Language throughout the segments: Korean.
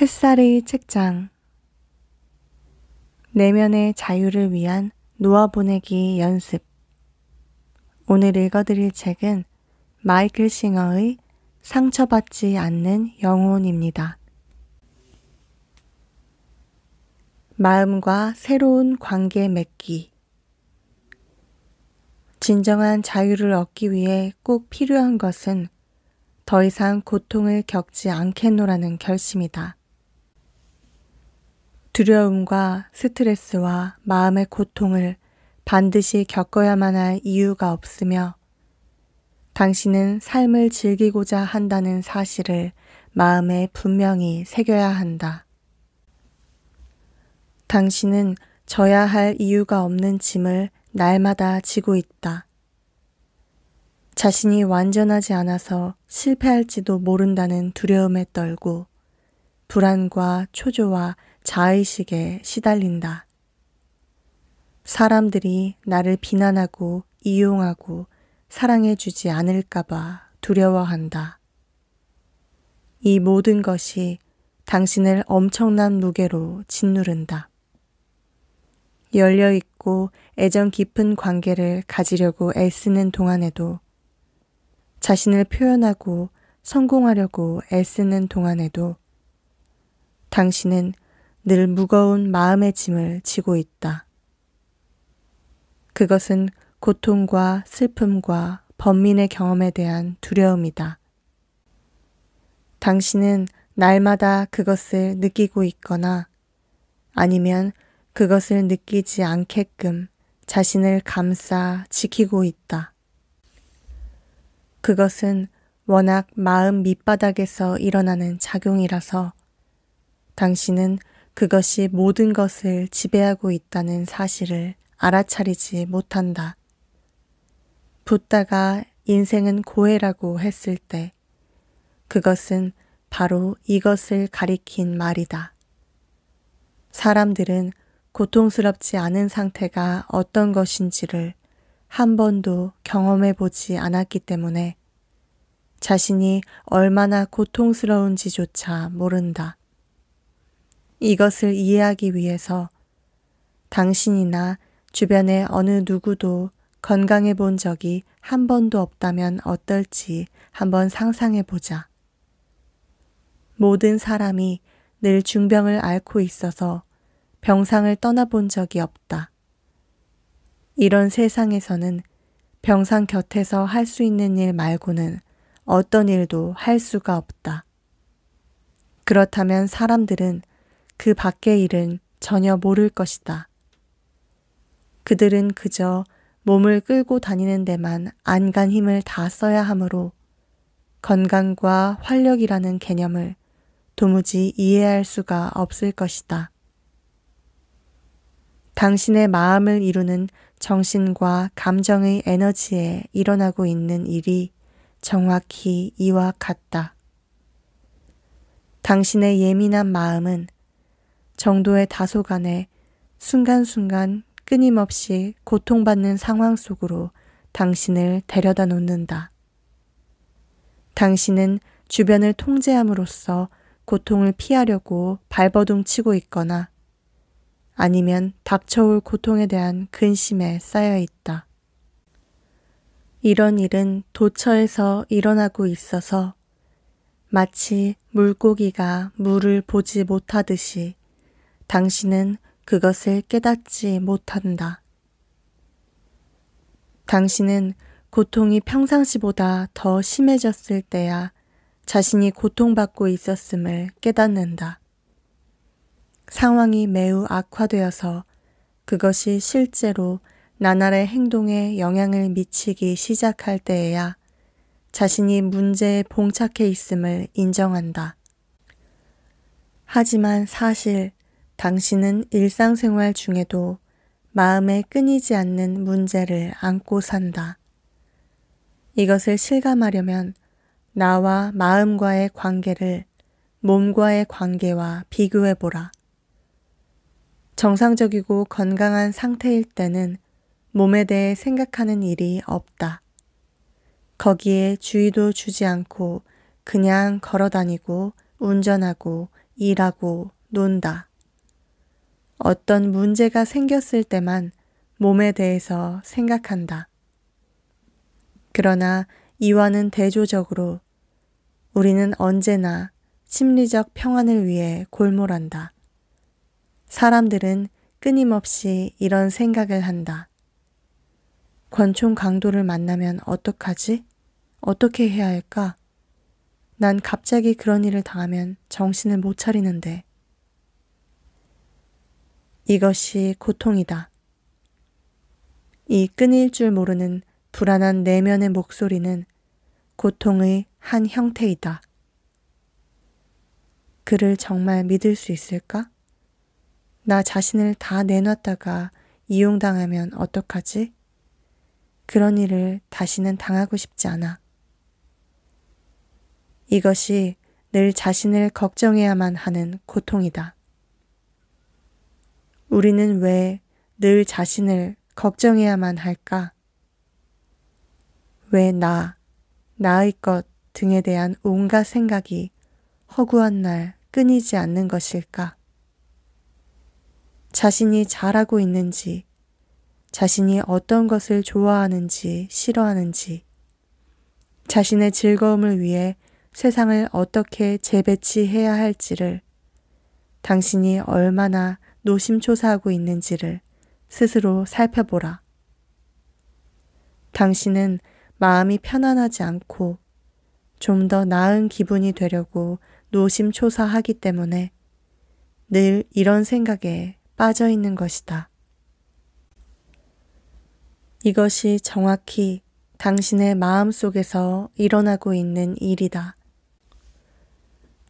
햇살의 책장 내면의 자유를 위한 놓아보내기 연습 오늘 읽어드릴 책은 마이클 싱어의 상처받지 않는 영혼입니다. 마음과 새로운 관계 맺기 진정한 자유를 얻기 위해 꼭 필요한 것은 더 이상 고통을 겪지 않겠노라는 결심이다. 두려움과 스트레스와 마음의 고통을 반드시 겪어야만 할 이유가 없으며 당신은 삶을 즐기고자 한다는 사실을 마음에 분명히 새겨야 한다. 당신은 져야 할 이유가 없는 짐을 날마다 지고 있다. 자신이 완전하지 않아서 실패할지도 모른다는 두려움에 떨고 불안과 초조와 자의식에 시달린다. 사람들이 나를 비난하고 이용하고 사랑해주지 않을까봐 두려워한다. 이 모든 것이 당신을 엄청난 무게로 짓누른다. 열려있고 애정 깊은 관계를 가지려고 애쓰는 동안에도 자신을 표현하고 성공하려고 애쓰는 동안에도 당신은 늘 무거운 마음의 짐을 지고 있다. 그것은 고통과 슬픔과 범민의 경험에 대한 두려움이다. 당신은 날마다 그것을 느끼고 있거나 아니면 그것을 느끼지 않게끔 자신을 감싸 지키고 있다. 그것은 워낙 마음 밑바닥에서 일어나는 작용이라서 당신은 그것이 모든 것을 지배하고 있다는 사실을 알아차리지 못한다. 붓다가 인생은 고해라고 했을 때 그것은 바로 이것을 가리킨 말이다. 사람들은 고통스럽지 않은 상태가 어떤 것인지를 한 번도 경험해 보지 않았기 때문에 자신이 얼마나 고통스러운지조차 모른다. 이것을 이해하기 위해서 당신이나 주변의 어느 누구도 건강해 본 적이 한 번도 없다면 어떨지 한번 상상해 보자. 모든 사람이 늘 중병을 앓고 있어서 병상을 떠나본 적이 없다. 이런 세상에서는 병상 곁에서 할 수 있는 일 말고는 어떤 일도 할 수가 없다. 그렇다면 사람들은 그 밖의 일은 전혀 모를 것이다. 그들은 그저 몸을 끌고 다니는 데만 안간 힘을 다 써야 하므로 건강과 활력이라는 개념을 도무지 이해할 수가 없을 것이다. 당신의 마음을 이루는 정신과 감정의 에너지에 일어나고 있는 일이 정확히 이와 같다. 당신의 예민한 마음은 정도의 다소간에 순간순간 끊임없이 고통받는 상황 속으로 당신을 데려다 놓는다. 당신은 주변을 통제함으로써 고통을 피하려고 발버둥 치고 있거나 아니면 닥쳐올 고통에 대한 근심에 쌓여 있다. 이런 일은 도처에서 일어나고 있어서 마치 물고기가 물을 보지 못하듯이 당신은 그것을 깨닫지 못한다. 당신은 고통이 평상시보다 더 심해졌을 때야 자신이 고통받고 있었음을 깨닫는다. 상황이 매우 악화되어서 그것이 실제로 나날의 행동에 영향을 미치기 시작할 때에야 자신이 문제에 봉착해 있음을 인정한다. 하지만 사실 당신은 일상생활 중에도 마음에 끊이지 않는 문제를 안고 산다. 이것을 실감하려면 나와 마음과의 관계를 몸과의 관계와 비교해보라. 정상적이고 건강한 상태일 때는 몸에 대해 생각하는 일이 없다. 거기에 주의도 주지 않고 그냥 걸어 다니고 운전하고 일하고 논다. 어떤 문제가 생겼을 때만 몸에 대해서 생각한다. 그러나 이와는 대조적으로 우리는 언제나 심리적 평안을 위해 골몰한다. 사람들은 끊임없이 이런 생각을 한다. 권총 강도를 만나면 어떡하지? 어떻게 해야 할까? 난 갑자기 그런 일을 당하면 정신을 못 차리는데. 이것이 고통이다. 이 끊일 줄 모르는 불안한 내면의 목소리는 고통의 한 형태이다. 그를 정말 믿을 수 있을까? 나 자신을 다 내놨다가 이용당하면 어떡하지? 그런 일을 다시는 당하고 싶지 않아. 이것이 늘 자신을 걱정해야만 하는 고통이다. 우리는 왜 늘 자신을 걱정해야만 할까? 왜 나, 나의 것 등에 대한 온갖 생각이 허구한 날 끊이지 않는 것일까? 자신이 잘하고 있는지, 자신이 어떤 것을 좋아하는지 싫어하는지, 자신의 즐거움을 위해 세상을 어떻게 재배치해야 할지를 당신이 얼마나 노심초사하고 있는지를 스스로 살펴보라. 당신은 마음이 편안하지 않고 좀 더 나은 기분이 되려고 노심초사하기 때문에 늘 이런 생각에 빠져 있는 것이다. 이것이 정확히 당신의 마음 속에서 일어나고 있는 일이다.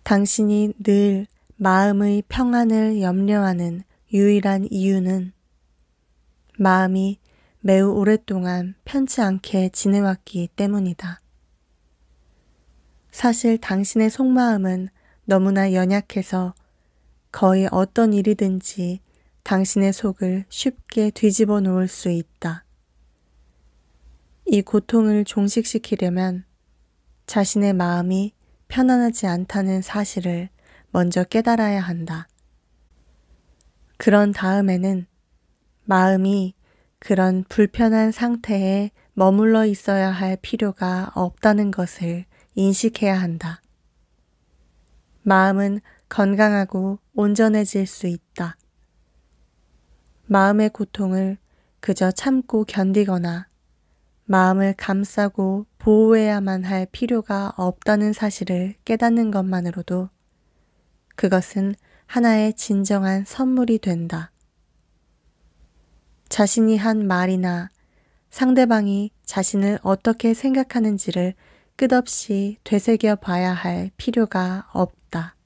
당신이 늘 마음의 평안을 염려하는 유일한 이유는 마음이 매우 오랫동안 편치 않게 지내왔기 때문이다. 사실 당신의 속마음은 너무나 연약해서 거의 어떤 일이든지 당신의 속을 쉽게 뒤집어 놓을 수 있다. 이 고통을 종식시키려면 자신의 마음이 편안하지 않다는 사실을 먼저 깨달아야 한다. 그런 다음에는 마음이 그런 불편한 상태에 머물러 있어야 할 필요가 없다는 것을 인식해야 한다. 마음은 건강하고 온전해질 수 있다. 마음의 고통을 그저 참고 견디거나 마음을 감싸고 보호해야만 할 필요가 없다는 사실을 깨닫는 것만으로도 그것은 하나의 진정한 선물이 된다. 자신이 한 말이나 상대방이 자신을 어떻게 생각하는지를 끝없이 되새겨 봐야 할 필요가 없다.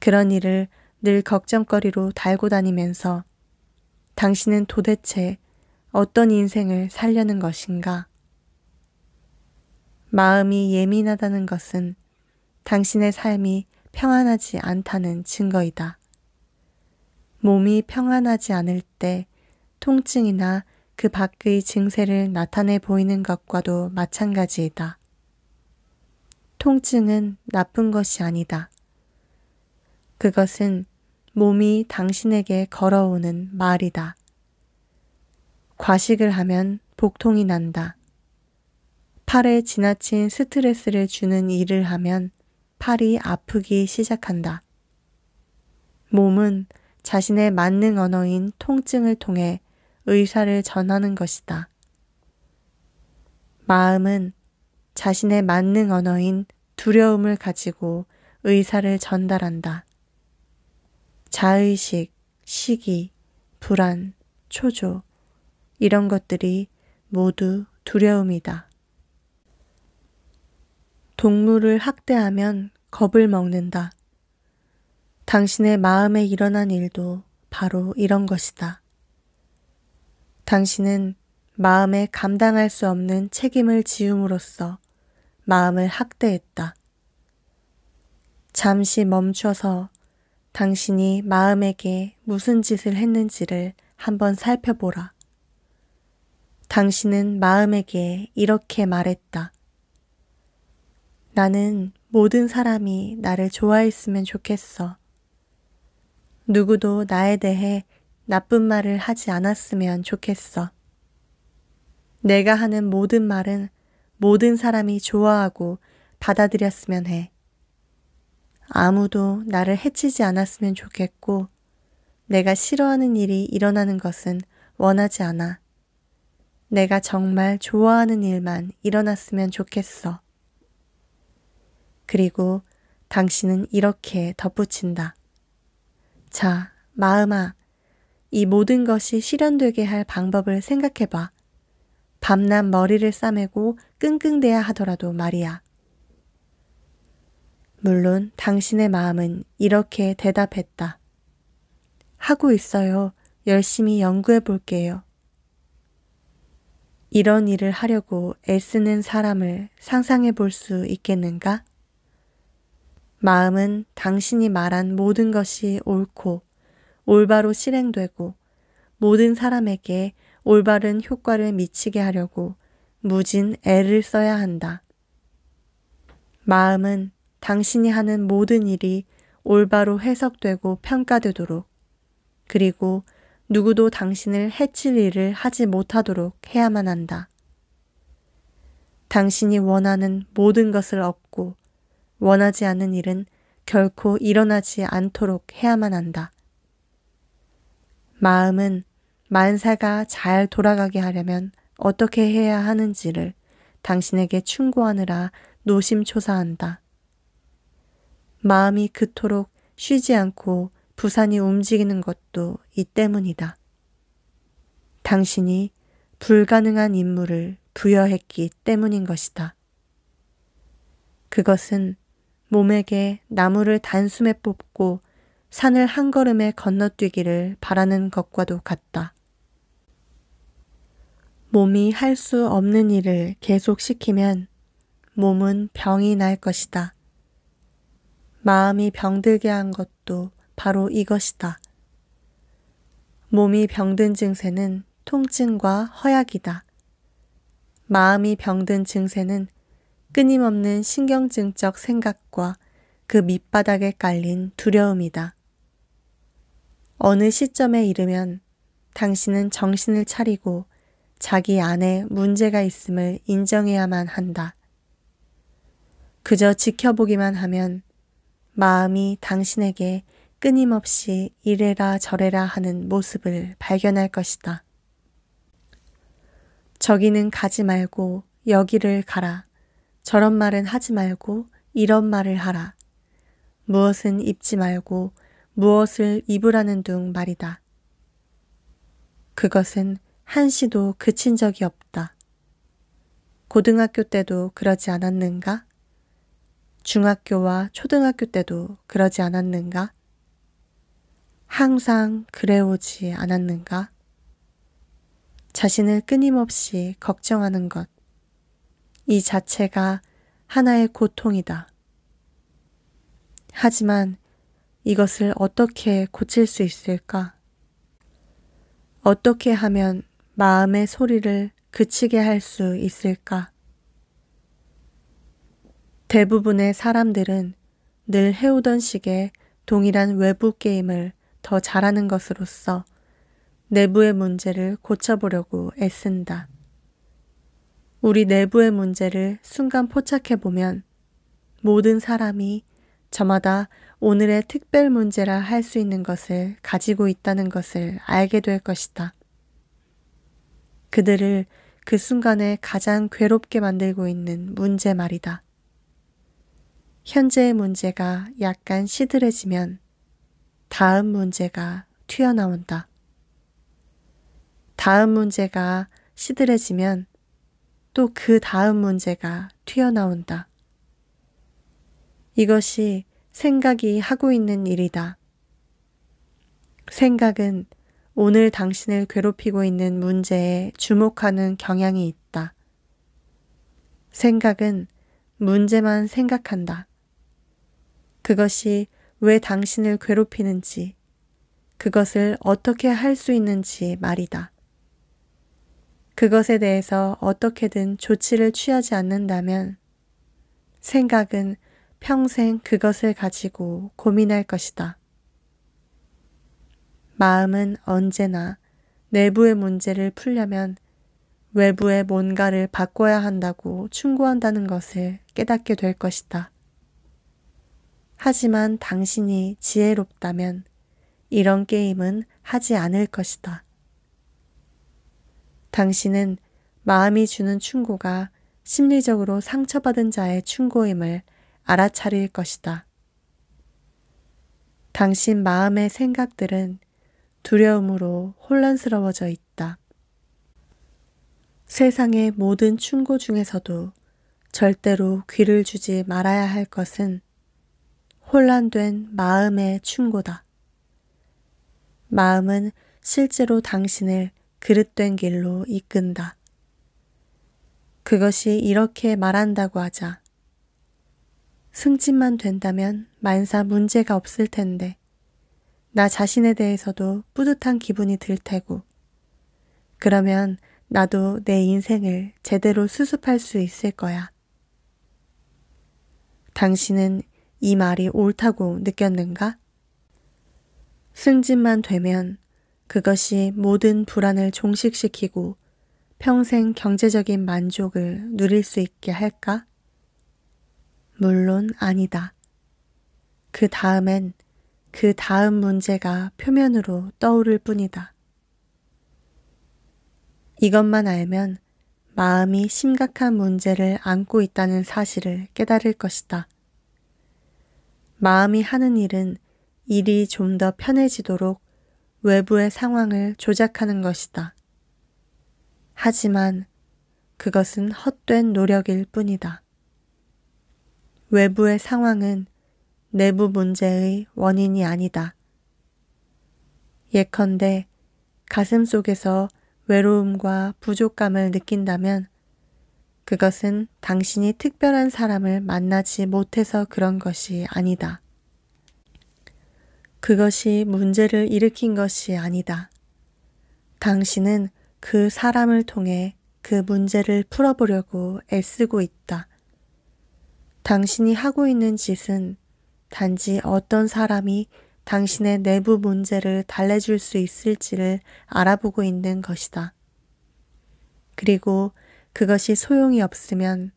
그런 일을 늘 걱정거리로 달고 다니면서 당신은 도대체 어떤 인생을 살려는 것인가? 마음이 예민하다는 것은 당신의 삶이 평안하지 않다는 증거이다. 몸이 평안하지 않을 때 통증이나 그 밖의 증세를 나타내 보이는 것과도 마찬가지이다. 통증은 나쁜 것이 아니다. 그것은 몸이 당신에게 걸어오는 말이다. 과식을 하면 복통이 난다. 팔에 지나친 스트레스를 주는 일을 하면 팔이 아프기 시작한다. 몸은 자신의 만능 언어인 통증을 통해 의사를 전하는 것이다. 마음은 자신의 만능 언어인 두려움을 가지고 의사를 전달한다. 자의식, 시기, 불안, 초조, 이런 것들이 모두 두려움이다. 동물을 학대하면 겁을 먹는다. 당신의 마음에 일어난 일도 바로 이런 것이다. 당신은 마음에 감당할 수 없는 책임을 지음으로써 마음을 학대했다. 잠시 멈춰서 당신이 마음에게 무슨 짓을 했는지를 한번 살펴보라. 당신은 마음에게 이렇게 말했다. 나는 모든 사람이 나를 좋아했으면 좋겠어. 누구도 나에 대해 나쁜 말을 하지 않았으면 좋겠어. 내가 하는 모든 말은 모든 사람이 좋아하고 받아들였으면 해. 아무도 나를 해치지 않았으면 좋겠고, 내가 싫어하는 일이 일어나는 것은 원하지 않아. 내가 정말 좋아하는 일만 일어났으면 좋겠어. 그리고 당신은 이렇게 덧붙인다. 자, 마음아, 이 모든 것이 실현되게 할 방법을 생각해봐. 밤낮 머리를 싸매고 끙끙대야 하더라도 말이야. 물론 당신의 마음은 이렇게 대답했다. 하고 있어요. 열심히 연구해 볼게요. 이런 일을 하려고 애쓰는 사람을 상상해 볼 수 있겠는가? 마음은 당신이 말한 모든 것이 옳고 올바로 실행되고 모든 사람에게 올바른 효과를 미치게 하려고 무진 애를 써야 한다. 마음은 당신이 하는 모든 일이 올바로 해석되고 평가되도록 그리고 누구도 당신을 해칠 일을 하지 못하도록 해야만 한다. 당신이 원하는 모든 것을 얻고 원하지 않은 일은 결코 일어나지 않도록 해야만 한다. 마음은 만사가 잘 돌아가게 하려면 어떻게 해야 하는지를 당신에게 충고하느라 노심초사한다. 마음이 그토록 쉬지 않고 부산이 움직이는 것도 이 때문이다. 당신이 불가능한 임무를 부여했기 때문인 것이다. 그것은 몸에게 나무를 단숨에 뽑고 산을 한 걸음에 건너뛰기를 바라는 것과도 같다. 몸이 할 수 없는 일을 계속 시키면 몸은 병이 날 것이다. 마음이 병들게 한 것도 바로 이것이다. 몸이 병든 증세는 통증과 허약이다. 마음이 병든 증세는 끊임없는 신경증적 생각과 그 밑바닥에 깔린 두려움이다. 어느 시점에 이르면 당신은 정신을 차리고 자기 안에 문제가 있음을 인정해야만 한다. 그저 지켜보기만 하면 마음이 당신에게 끊임없이 이래라 저래라 하는 모습을 발견할 것이다. 저기는 가지 말고 여기를 가라. 저런 말은 하지 말고 이런 말을 하라. 무엇은 입지 말고 무엇을 입으라는 둥 말이다. 그것은 한시도 그친 적이 없다. 고등학교 때도 그러지 않았는가? 중학교와 초등학교 때도 그러지 않았는가? 항상 그래오지 않았는가? 자신을 끊임없이 걱정하는 것. 이 자체가 하나의 고통이다. 하지만 이것을 어떻게 고칠 수 있을까? 어떻게 하면 마음의 소리를 그치게 할 수 있을까? 대부분의 사람들은 늘 해오던 식의 동일한 외부 게임을 더 잘하는 것으로서 내부의 문제를 고쳐보려고 애쓴다. 우리 내부의 문제를 순간 포착해 보면 모든 사람이 저마다 오늘의 특별 문제라 할 수 있는 것을 가지고 있다는 것을 알게 될 것이다. 그들을 그 순간에 가장 괴롭게 만들고 있는 문제 말이다. 현재의 문제가 약간 시들해지면 다음 문제가 튀어나온다. 다음 문제가 시들해지면 또그 다음 문제가 튀어나온다. 이것이 생각이 하고 있는 일이다. 생각은 오늘 당신을 괴롭히고 있는 문제에 주목하는 경향이 있다. 생각은 문제만 생각한다. 그것이 왜 당신을 괴롭히는지, 그것을 어떻게 할 수 있는지 말이다. 그것에 대해서 어떻게든 조치를 취하지 않는다면 생각은 평생 그것을 가지고 고민할 것이다. 마음은 언제나 내부의 문제를 풀려면 외부의 뭔가를 바꿔야 한다고 충고한다는 것을 깨닫게 될 것이다. 하지만 당신이 지혜롭다면 이런 게임은 하지 않을 것이다. 당신은 마음이 주는 충고가 심리적으로 상처받은 자의 충고임을 알아차릴 것이다. 당신 마음의 생각들은 두려움으로 혼란스러워져 있다. 세상의 모든 충고 중에서도 절대로 귀를 주지 말아야 할 것은 혼란된 마음의 충고다. 마음은 실제로 당신을 그릇된 길로 이끈다. 그것이 이렇게 말한다고 하자. 승진만 된다면 만사 문제가 없을 텐데, 나 자신에 대해서도 뿌듯한 기분이 들 테고, 그러면 나도 내 인생을 제대로 수습할 수 있을 거야. 당신은 이 말이 옳다고 느꼈는가? 승진만 되면 그것이 모든 불안을 종식시키고 평생 경제적인 만족을 누릴 수 있게 할까? 물론 아니다. 그 다음엔 그 다음 문제가 표면으로 떠오를 뿐이다. 이것만 알면 마음이 심각한 문제를 안고 있다는 사실을 깨달을 것이다. 마음이 하는 일은 일이 좀 더 편해지도록 외부의 상황을 조작하는 것이다. 하지만 그것은 헛된 노력일 뿐이다. 외부의 상황은 내부 문제의 원인이 아니다. 예컨대 가슴 속에서 외로움과 부족감을 느낀다면 그것은 당신이 특별한 사람을 만나지 못해서 그런 것이 아니다. 그것이 문제를 일으킨 것이 아니다. 당신은 그 사람을 통해 그 문제를 풀어보려고 애쓰고 있다. 당신이 하고 있는 짓은 단지 어떤 사람이 당신의 내부 문제를 달래줄 수 있을지를 알아보고 있는 것이다. 그리고 그것이 소용이 없으면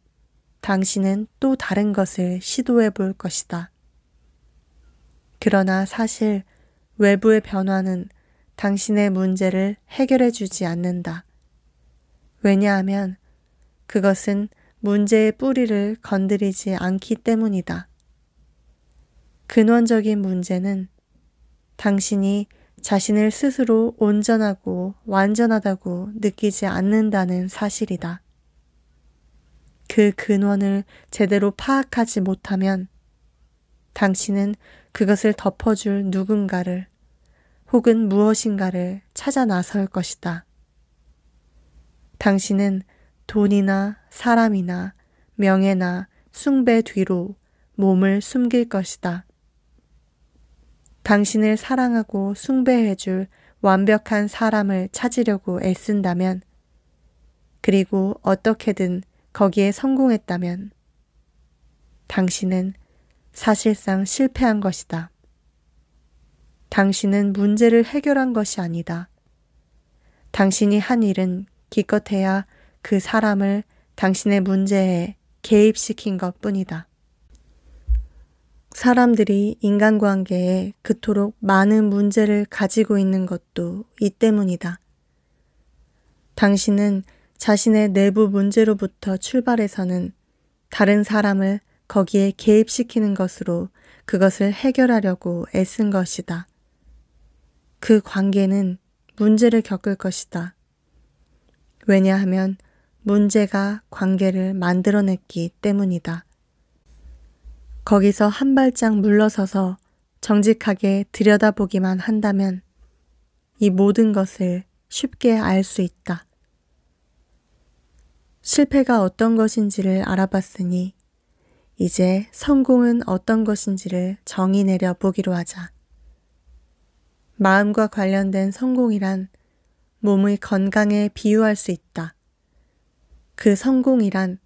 당신은 또 다른 것을 시도해 볼 것이다. 그러나 사실 외부의 변화는 당신의 문제를 해결해 주지 않는다. 왜냐하면 그것은 문제의 뿌리를 건드리지 않기 때문이다. 근원적인 문제는 당신이 자신을 스스로 온전하고 완전하다고 느끼지 않는다는 사실이다. 그 근원을 제대로 파악하지 못하면 당신은 그것을 덮어줄 누군가를 혹은 무엇인가를 찾아 나설 것이다. 당신은 돈이나 사람이나 명예나 숭배 뒤로 몸을 숨길 것이다. 당신을 사랑하고 숭배해줄 완벽한 사람을 찾으려고 애쓴다면, 그리고 어떻게든 거기에 성공했다면, 당신은 사실상 실패한 것이다. 당신은 문제를 해결한 것이 아니다. 당신이 한 일은 기껏해야 그 사람을 당신의 문제에 개입시킨 것 뿐이다. 사람들이 인간관계에 그토록 많은 문제를 가지고 있는 것도 이 때문이다. 당신은 자신의 내부 문제로부터 출발해서는 다른 사람을 거기에 개입시키는 것으로 그것을 해결하려고 애쓴 것이다. 그 관계는 문제를 겪을 것이다. 왜냐하면 문제가 관계를 만들어냈기 때문이다. 거기서 한 발짝 물러서서 정직하게 들여다보기만 한다면 이 모든 것을 쉽게 알 수 있다. 실패가 어떤 것인지를 알아봤으니 이제 성공은 어떤 것인지를 정의 내려 보기로 하자. 마음과 관련된 성공이란 몸의 건강에 비유할 수 있다. 그 성공이란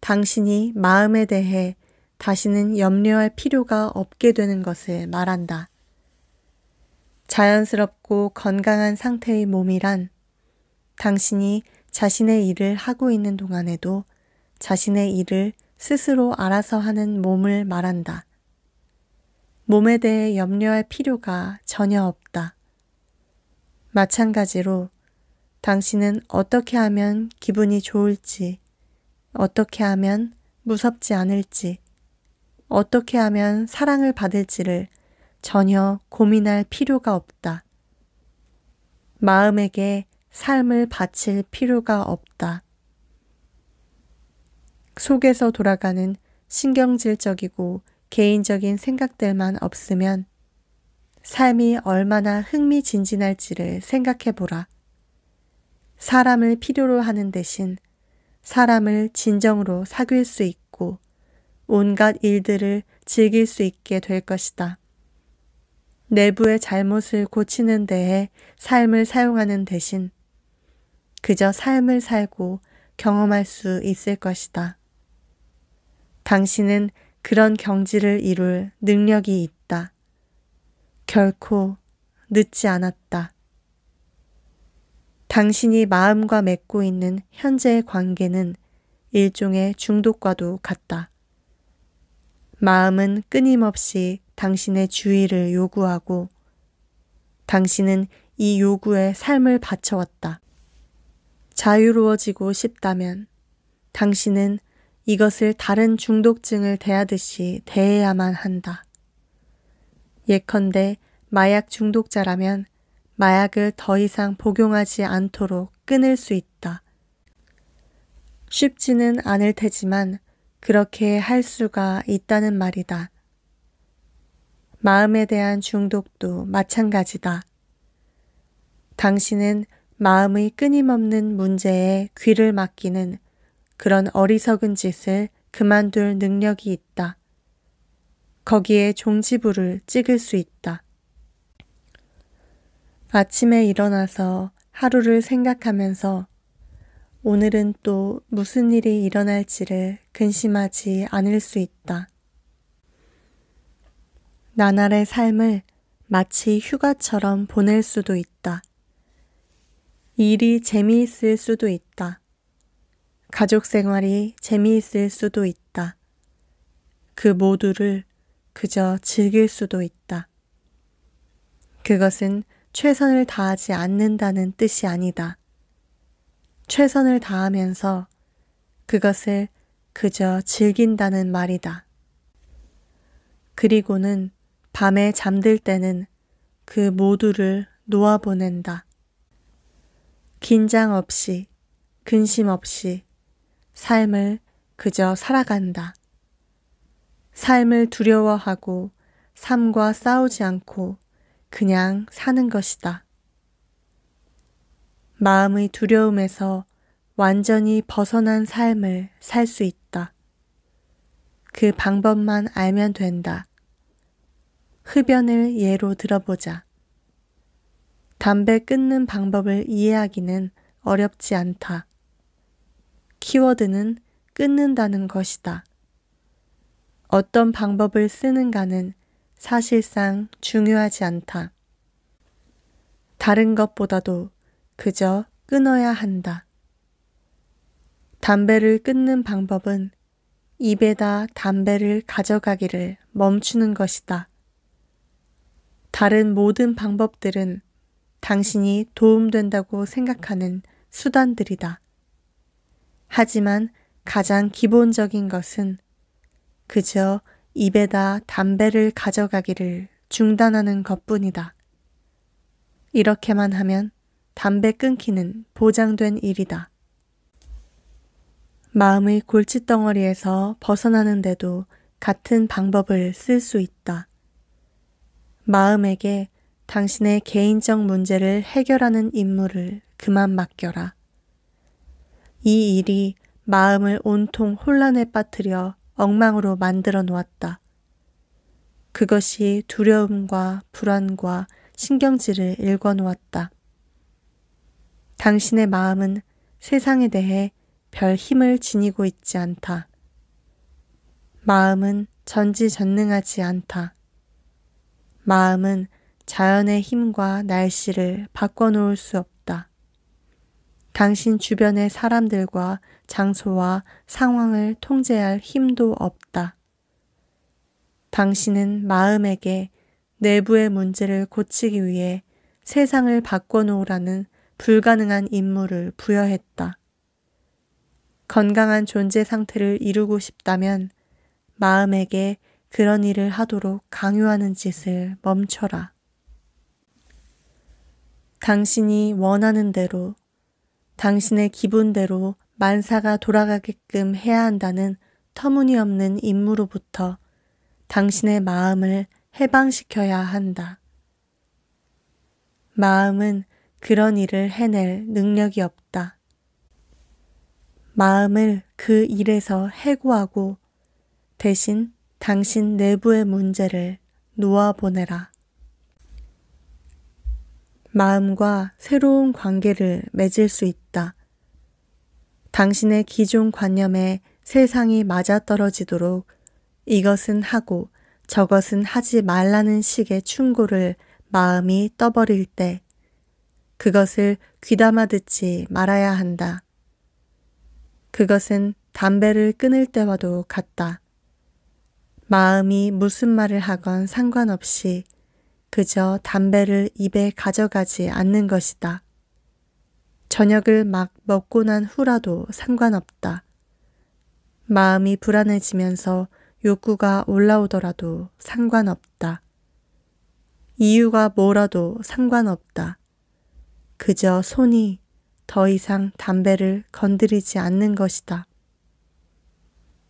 당신이 마음에 대해 다시는 염려할 필요가 없게 되는 것을 말한다. 자연스럽고 건강한 상태의 몸이란 당신이 자신의 일을 하고 있는 동안에도 자신의 일을 스스로 알아서 하는 몸을 말한다. 몸에 대해 염려할 필요가 전혀 없다. 마찬가지로 당신은 어떻게 하면 기분이 좋을지, 어떻게 하면 무섭지 않을지, 어떻게 하면 사랑을 받을지를 전혀 고민할 필요가 없다. 마음에게 삶을 바칠 필요가 없다. 속에서 돌아가는 신경질적이고 개인적인 생각들만 없으면 삶이 얼마나 흥미진진할지를 생각해보라. 사람을 필요로 하는 대신 사람을 진정으로 사귈 수 있고 온갖 일들을 즐길 수 있게 될 것이다. 내부의 잘못을 고치는 데에 삶을 사용하는 대신 그저 삶을 살고 경험할 수 있을 것이다. 당신은 그런 경지를 이룰 능력이 있다. 결코 늦지 않았다. 당신이 마음과 맺고 있는 현재의 관계는 일종의 중독과도 같다. 마음은 끊임없이 당신의 주의를 요구하고 당신은 이 요구에 삶을 바쳐왔다. 자유로워지고 싶다면 당신은 이것을 다른 중독증을 대하듯이 대해야만 한다. 예컨대 마약 중독자라면 마약을 더 이상 복용하지 않도록 끊을 수 있다. 쉽지는 않을 테지만 그렇게 할 수가 있다는 말이다. 마음에 대한 중독도 마찬가지다. 당신은 마음의 끊임없는 문제에 귀를 맡기는 그런 어리석은 짓을 그만둘 능력이 있다. 거기에 종지부를 찍을 수 있다. 아침에 일어나서 하루를 생각하면서 오늘은 또 무슨 일이 일어날지를 근심하지 않을 수 있다. 나날의 삶을 마치 휴가처럼 보낼 수도 있다. 일이 재미있을 수도 있다. 가족 생활이 재미있을 수도 있다. 그 모두를 그저 즐길 수도 있다. 그것은 최선을 다하지 않는다는 뜻이 아니다. 최선을 다하면서 그것을 그저 즐긴다는 말이다. 그리고는 밤에 잠들 때는 그 모두를 놓아보낸다. 긴장 없이, 근심 없이, 삶을 그저 살아간다. 삶을 두려워하고 삶과 싸우지 않고 그냥 사는 것이다. 마음의 두려움에서 완전히 벗어난 삶을 살 수 있다. 그 방법만 알면 된다. 흡연을 예로 들어보자. 담배 끊는 방법을 이해하기는 어렵지 않다. 키워드는 끊는다는 것이다. 어떤 방법을 쓰는가는 사실상 중요하지 않다. 다른 것보다도 그저 끊어야 한다. 담배를 끊는 방법은 입에다 담배를 가져가기를 멈추는 것이다. 다른 모든 방법들은 당신이 도움된다고 생각하는 수단들이다. 하지만 가장 기본적인 것은 그저 입에다 담배를 가져가기를 중단하는 것뿐이다. 이렇게만 하면 담배 끊기는 보장된 일이다. 마음의 골칫덩어리에서 벗어나는데도 같은 방법을 쓸 수 있다. 마음에게 당신의 개인적 문제를 해결하는 임무를 그만 맡겨라. 이 일이 마음을 온통 혼란에 빠뜨려 엉망으로 만들어 놓았다. 그것이 두려움과 불안과 신경질을 일궈 놓았다. 당신의 마음은 세상에 대해 별 힘을 지니고 있지 않다. 마음은 전지전능하지 않다. 마음은 자연의 힘과 날씨를 바꿔놓을 수 없다. 당신 주변의 사람들과 장소와 상황을 통제할 힘도 없다. 당신은 마음에게 내부의 문제를 고치기 위해 세상을 바꿔놓으라는 불가능한 임무를 부여했다. 건강한 존재 상태를 이루고 싶다면 마음에게 그런 일을 하도록 강요하는 짓을 멈춰라. 당신이 원하는 대로 당신의 기분대로 만사가 돌아가게끔 해야 한다는 터무니없는 임무로부터 당신의 마음을 해방시켜야 한다. 마음은 그런 일을 해낼 능력이 없다. 마음을 그 일에서 해고하고 대신 당신 내부의 문제를 놓아보내라. 마음과 새로운 관계를 맺을 수 있다. 당신의 기존 관념에 세상이 맞아떨어지도록 이것은 하고 저것은 하지 말라는 식의 충고를 마음이 떠버릴 때 그것을 귀담아 듣지 말아야 한다. 그것은 담배를 끊을 때와도 같다. 마음이 무슨 말을 하건 상관없이 그저 담배를 입에 가져가지 않는 것이다. 저녁을 막 먹고 난 후라도 상관없다. 마음이 불안해지면서 욕구가 올라오더라도 상관없다. 이유가 뭐라도 상관없다. 그저 손이 더 이상 담배를 건드리지 않는 것이다.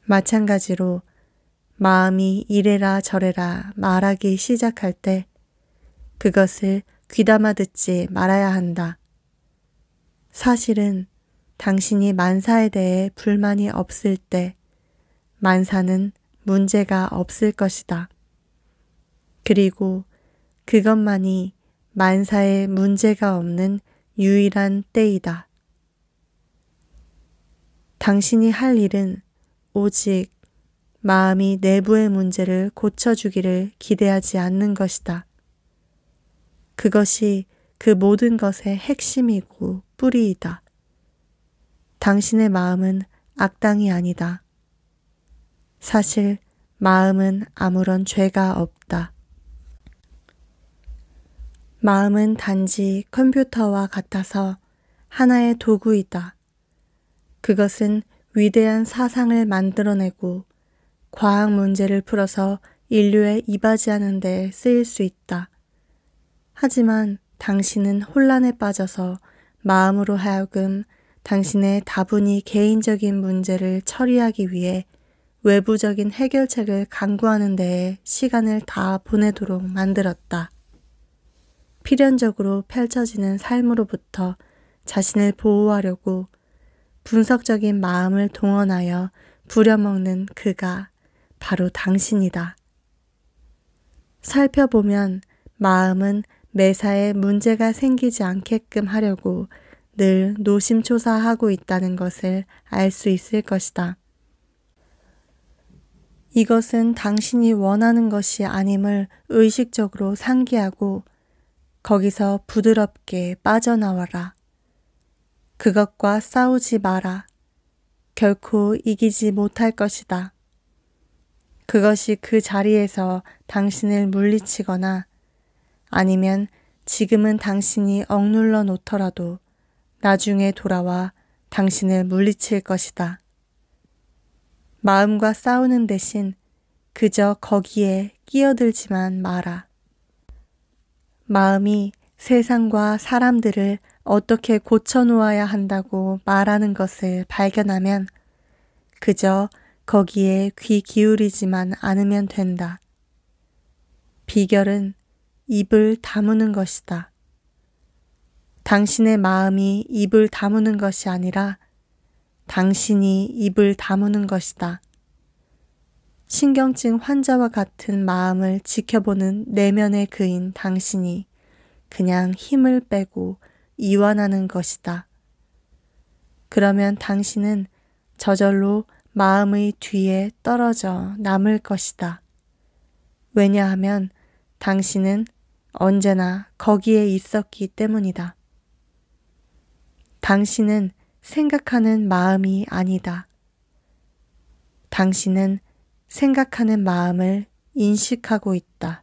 마찬가지로 마음이 이래라 저래라 말하기 시작할 때 그것을 귀담아 듣지 말아야 한다. 사실은 당신이 만사에 대해 불만이 없을 때 만사는 문제가 없을 것이다. 그리고 그것만이 만사에 문제가 없는 유일한 때이다. 당신이 할 일은 오직 마음이 내부의 문제를 고쳐주기를 기대하지 않는 것이다. 그것이 그 모든 것의 핵심이고 뿌리이다. 당신의 마음은 악당이 아니다. 사실 마음은 아무런 죄가 없다. 마음은 단지 컴퓨터와 같아서 하나의 도구이다. 그것은 위대한 사상을 만들어내고 과학 문제를 풀어서 인류에 이바지하는 데 쓰일 수 있다. 하지만 당신은 혼란에 빠져서 마음으로 하여금 당신의 다분히 개인적인 문제를 처리하기 위해 외부적인 해결책을 강구하는 데에 시간을 다 보내도록 만들었다. 필연적으로 펼쳐지는 삶으로부터 자신을 보호하려고 분석적인 마음을 동원하여 부려먹는 그가 바로 당신이다. 살펴보면 마음은 매사에 문제가 생기지 않게끔 하려고 늘 노심초사하고 있다는 것을 알 수 있을 것이다. 이것은 당신이 원하는 것이 아님을 의식적으로 상기하고 거기서 부드럽게 빠져나와라. 그것과 싸우지 마라. 결코 이기지 못할 것이다. 그것이 그 자리에서 당신을 물리치거나 아니면 지금은 당신이 억눌러 놓더라도 나중에 돌아와 당신을 물리칠 것이다. 마음과 싸우는 대신 그저 거기에 끼어들지만 마라. 마음이 세상과 사람들을 어떻게 고쳐놓아야 한다고 말하는 것을 발견하면 그저 거기에 귀 기울이지만 않으면 된다. 비결은 입을 다무는 것이다. 당신의 마음이 입을 다무는 것이 아니라 당신이 입을 다무는 것이다. 신경증 환자와 같은 마음을 지켜보는 내면의 그인 당신이 그냥 힘을 빼고 이완하는 것이다. 그러면 당신은 저절로 마음의 뒤에 떨어져 남을 것이다. 왜냐하면 당신은 언제나 거기에 있었기 때문이다. 당신은 생각하는 마음이 아니다. 당신은 생각하는 마음을 인식하고 있다.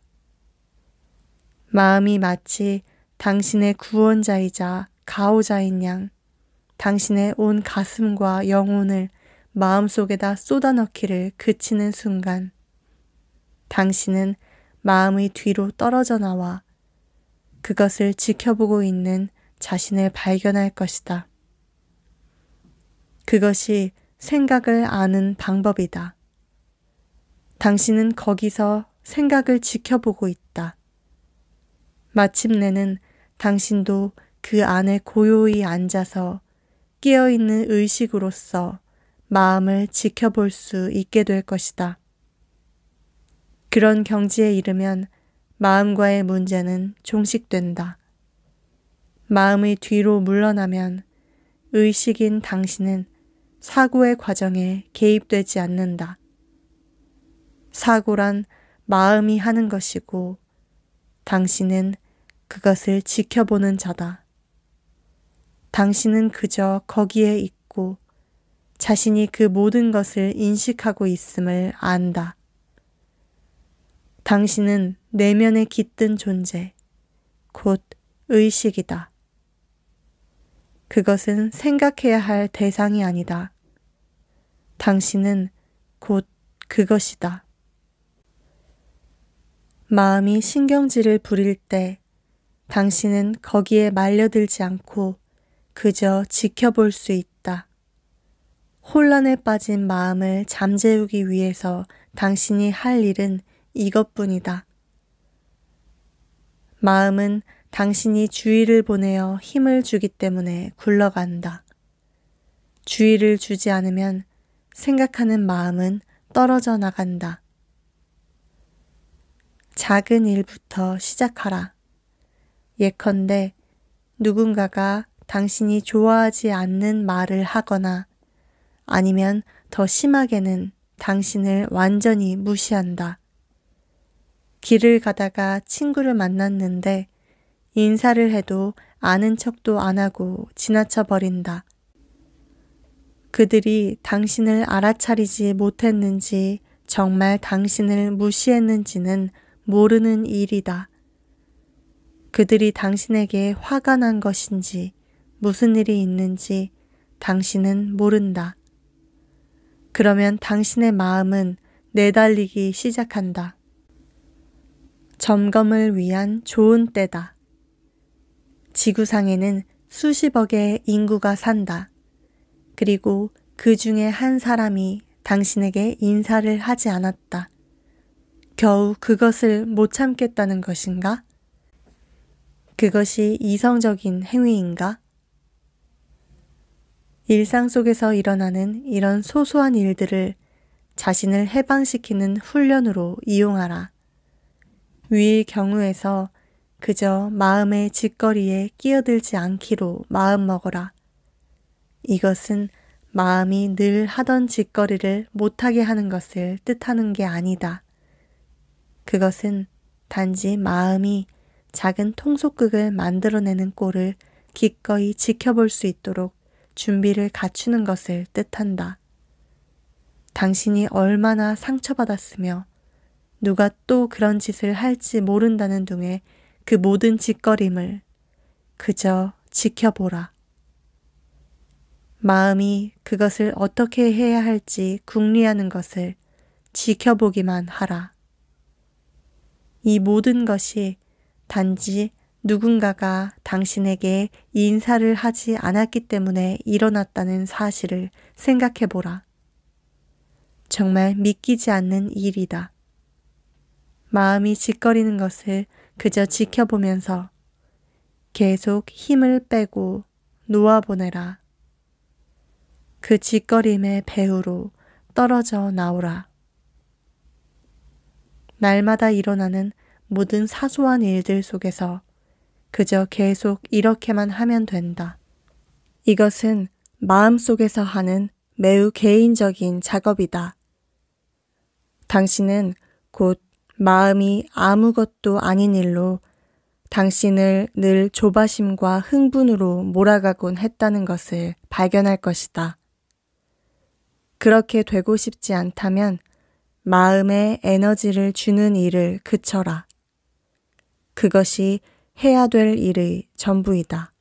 마음이 마치 당신의 구원자이자 가호자인 양, 당신의 온 가슴과 영혼을 마음속에다 쏟아넣기를 그치는 순간, 당신은 마음의 뒤로 떨어져 나와 그것을 지켜보고 있는 자신을 발견할 것이다. 그것이 생각을 아는 방법이다. 당신은 거기서 생각을 지켜보고 있다. 마침내는 당신도 그 안에 고요히 앉아서 끼어있는 의식으로서 마음을 지켜볼 수 있게 될 것이다. 그런 경지에 이르면 마음과의 문제는 종식된다. 마음의 뒤로 물러나면 의식인 당신은 사고의 과정에 개입되지 않는다. 사고란 마음이 하는 것이고 당신은 그것을 지켜보는 자다. 당신은 그저 거기에 있고 자신이 그 모든 것을 인식하고 있음을 안다. 당신은 내면에 깃든 존재, 곧 의식이다. 그것은 생각해야 할 대상이 아니다. 당신은 곧 그것이다. 마음이 신경질을 부릴 때 당신은 거기에 말려들지 않고 그저 지켜볼 수 있다. 혼란에 빠진 마음을 잠재우기 위해서 당신이 할 일은 이것뿐이다. 마음은 당신이 주의를 보내어 힘을 주기 때문에 굴러간다. 주의를 주지 않으면 생각하는 마음은 떨어져 나간다. 작은 일부터 시작하라. 예컨대 누군가가 당신이 좋아하지 않는 말을 하거나 아니면 더 심하게는 당신을 완전히 무시한다. 길을 가다가 친구를 만났는데 인사를 해도 아는 척도 안 하고 지나쳐 버린다. 그들이 당신을 알아차리지 못했는지 정말 당신을 무시했는지는 모르는 일이다. 그들이 당신에게 화가 난 것인지 무슨 일이 있는지 당신은 모른다. 그러면 당신의 마음은 내달리기 시작한다. 점검을 위한 좋은 때다. 지구상에는 수십억의 인구가 산다. 그리고 그 중에 한 사람이 당신에게 인사를 하지 않았다. 겨우 그것을 못 참겠다는 것인가? 그것이 이성적인 행위인가? 일상 속에서 일어나는 이런 소소한 일들을 자신을 해방시키는 훈련으로 이용하라. 위의 경우에서 그저 마음의 짓거리에 끼어들지 않기로 마음먹어라. 이것은 마음이 늘 하던 짓거리를 못하게 하는 것을 뜻하는 게 아니다. 그것은 단지 마음이 작은 통속극을 만들어내는 꼴을 기꺼이 지켜볼 수 있도록 준비를 갖추는 것을 뜻한다. 당신이 얼마나 상처받았으며 누가 또 그런 짓을 할지 모른다는 둥에 그 모든 짓거림을 그저 지켜보라. 마음이 그것을 어떻게 해야 할지 궁리하는 것을 지켜보기만 하라. 이 모든 것이 단지 누군가가 당신에게 인사를 하지 않았기 때문에 일어났다는 사실을 생각해 보라. 정말 믿기지 않는 일이다. 마음이 짓거리는 것을 그저 지켜보면서 계속 힘을 빼고 놓아보내라. 그 짓거림의 배후로 떨어져 나오라. 날마다 일어나는 모든 사소한 일들 속에서 그저 계속 이렇게만 하면 된다. 이것은 마음속에서 하는 매우 개인적인 작업이다. 당신은 곧 마음이 아무것도 아닌 일로 당신을 늘 조바심과 흥분으로 몰아가곤 했다는 것을 발견할 것이다. 그렇게 되고 싶지 않다면 마음에 에너지를 주는 일을 그쳐라. 그것이 해야 될 일의 전부이다.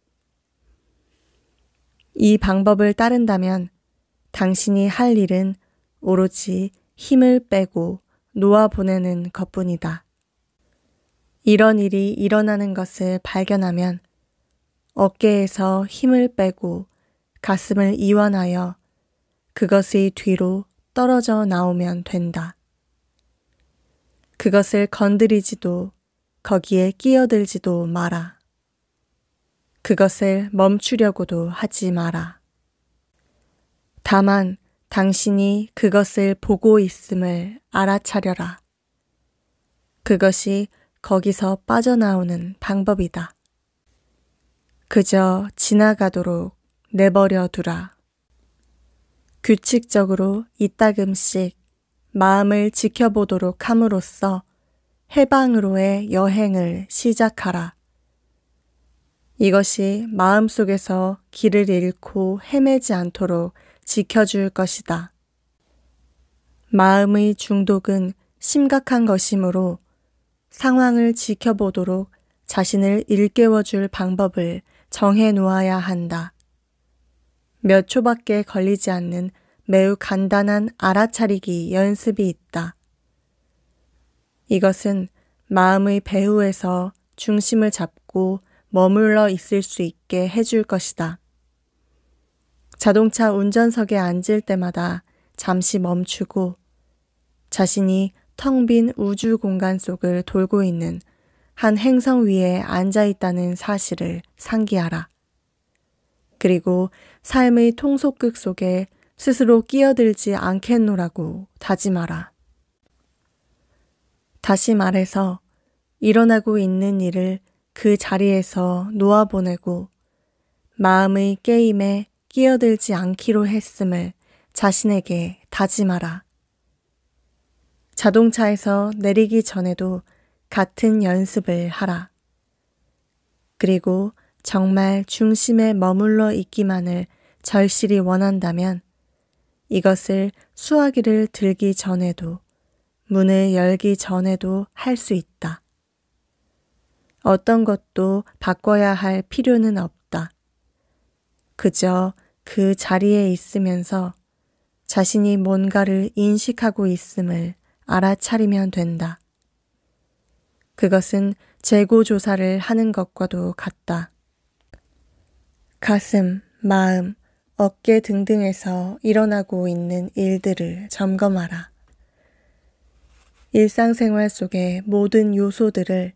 이 방법을 따른다면 당신이 할 일은 오로지 힘을 빼고 놓아 보내는 것뿐이다. 이런 일이 일어나는 것을 발견하면 어깨에서 힘을 빼고 가슴을 이완하여 그것의 뒤로 떨어져 나오면 된다. 그것을 건드리지도 거기에 끼어들지도 마라. 그것을 멈추려고도 하지 마라. 다만 당신이 그것을 보고 있음을 알아차려라. 그것이 거기서 빠져나오는 방법이다. 그저 지나가도록 내버려 두라. 규칙적으로 이따금씩 마음을 지켜보도록 함으로써 해방으로의 여행을 시작하라. 이것이 마음속에서 길을 잃고 헤매지 않도록 지켜줄 것이다. 마음의 중독은 심각한 것이므로 상황을 지켜보도록 자신을 일깨워줄 방법을 정해 놓아야 한다. 몇 초밖에 걸리지 않는 매우 간단한 알아차리기 연습이 있다. 이것은 마음의 배후에서 중심을 잡고 머물러 있을 수 있게 해줄 것이다. 자동차 운전석에 앉을 때마다 잠시 멈추고 자신이 텅 빈 우주 공간 속을 돌고 있는 한 행성 위에 앉아 있다는 사실을 상기하라. 그리고 삶의 통속극 속에 스스로 끼어들지 않겠노라고 다짐하라. 다시 말해서 일어나고 있는 일을 그 자리에서 놓아보내고 마음의 게임에 끼어들지 않기로 했음을 자신에게 다짐하라. 자동차에서 내리기 전에도 같은 연습을 하라. 그리고 정말 중심에 머물러 있기만을 절실히 원한다면 이것을 수화기를 들기 전에도 문을 열기 전에도 할 수 있다. 어떤 것도 바꿔야 할 필요는 없다. 그저 그 자리에 있으면서 자신이 뭔가를 인식하고 있음을 알아차리면 된다. 그것은 재고조사를 하는 것과도 같다. 가슴, 마음, 어깨 등등에서 일어나고 있는 일들을 점검하라. 일상생활 속의 모든 요소들을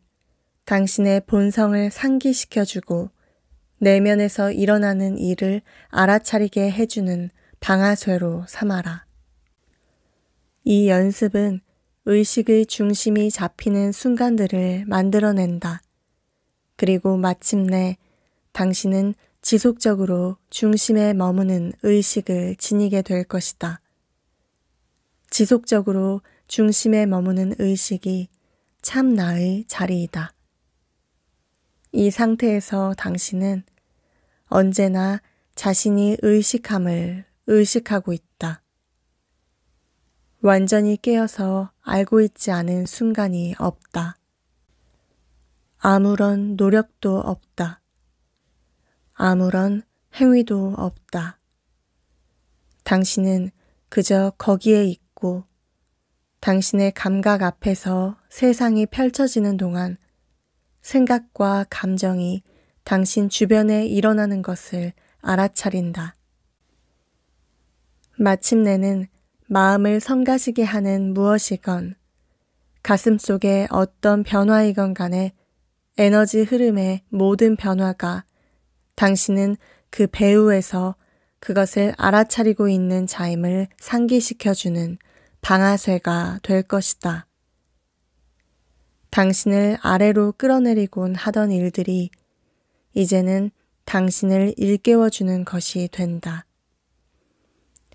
당신의 본성을 상기시켜주고 내면에서 일어나는 일을 알아차리게 해주는 방아쇠로 삼아라. 이 연습은 의식의 중심이 잡히는 순간들을 만들어낸다. 그리고 마침내 당신은 지속적으로 중심에 머무는 의식을 지니게 될 것이다. 지속적으로 중심에 머무는 의식이 참 나의 자리이다. 이 상태에서 당신은 언제나 자신이 의식함을 의식하고 있다. 완전히 깨어서 알고 있지 않은 순간이 없다. 아무런 노력도 없다. 아무런 행위도 없다. 당신은 그저 거기에 있고 당신의 감각 앞에서 세상이 펼쳐지는 동안 생각과 감정이 당신 주변에 일어나는 것을 알아차린다. 마침내는 마음을 성가시게 하는 무엇이건 가슴 속에 어떤 변화이건 간에 에너지 흐름의 모든 변화가 당신은 그 배후에서 그것을 알아차리고 있는 자임을 상기시켜주는 방아쇠가 될 것이다. 당신을 아래로 끌어내리곤 하던 일들이 이제는 당신을 일깨워주는 것이 된다.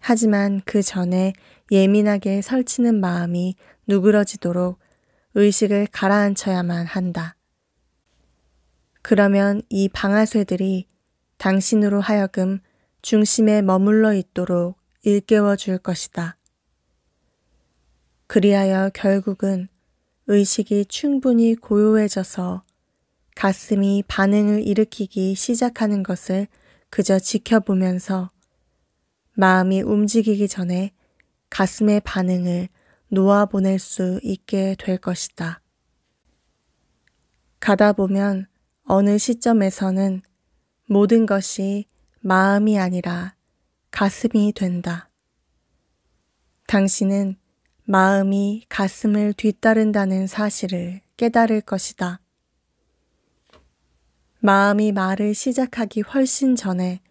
하지만 그 전에 예민하게 설치는 마음이 누그러지도록 의식을 가라앉혀야만 한다. 그러면 이 방아쇠들이 당신으로 하여금 중심에 머물러 있도록 일깨워 줄 것이다. 그리하여 결국은 의식이 충분히 고요해져서 가슴이 반응을 일으키기 시작하는 것을 그저 지켜보면서 마음이 움직이기 전에 가슴의 반응을 놓아보낼 수 있게 될 것이다. 가다 보면 어느 시점에서는 모든 것이 마음이 아니라 가슴이 된다. 당신은 마음이 가슴을 뒤따른다는 사실을 깨달을 것이다. 마음이 말을 시작하기 훨씬 전에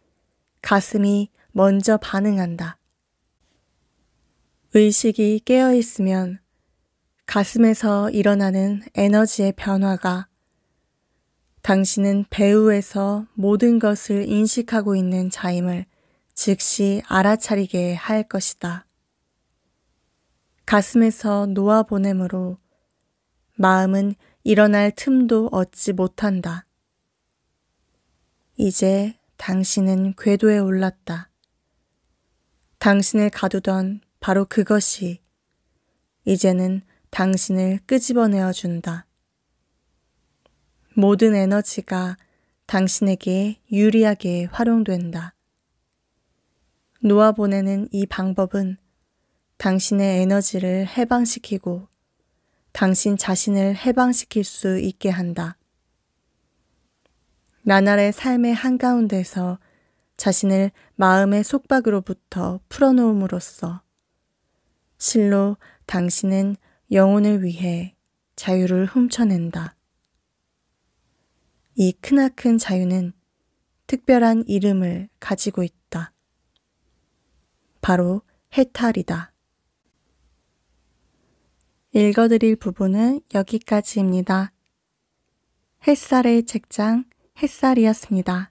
가슴이 먼저 반응한다. 의식이 깨어 있으면 가슴에서 일어나는 에너지의 변화가 당신은 배우에서 모든 것을 인식하고 있는 자임을 즉시 알아차리게 할 것이다. 가슴에서 놓아보내므로 마음은 일어날 틈도 얻지 못한다. 이제 당신은 궤도에 올랐다. 당신을 가두던 바로 그것이 이제는 당신을 끄집어내어 준다. 모든 에너지가 당신에게 유리하게 활용된다. 놓아보내는 이 방법은 당신의 에너지를 해방시키고 당신 자신을 해방시킬 수 있게 한다. 나날의 삶의 한가운데서 자신을 마음의 속박으로부터 풀어놓음으로써 실로 당신은 영혼을 위해 자유를 훔쳐낸다. 이 크나큰 자유는 특별한 이름을 가지고 있다. 바로 해탈이다. 읽어드릴 부분은 여기까지입니다. 햇살의 책장 햇살이었습니다.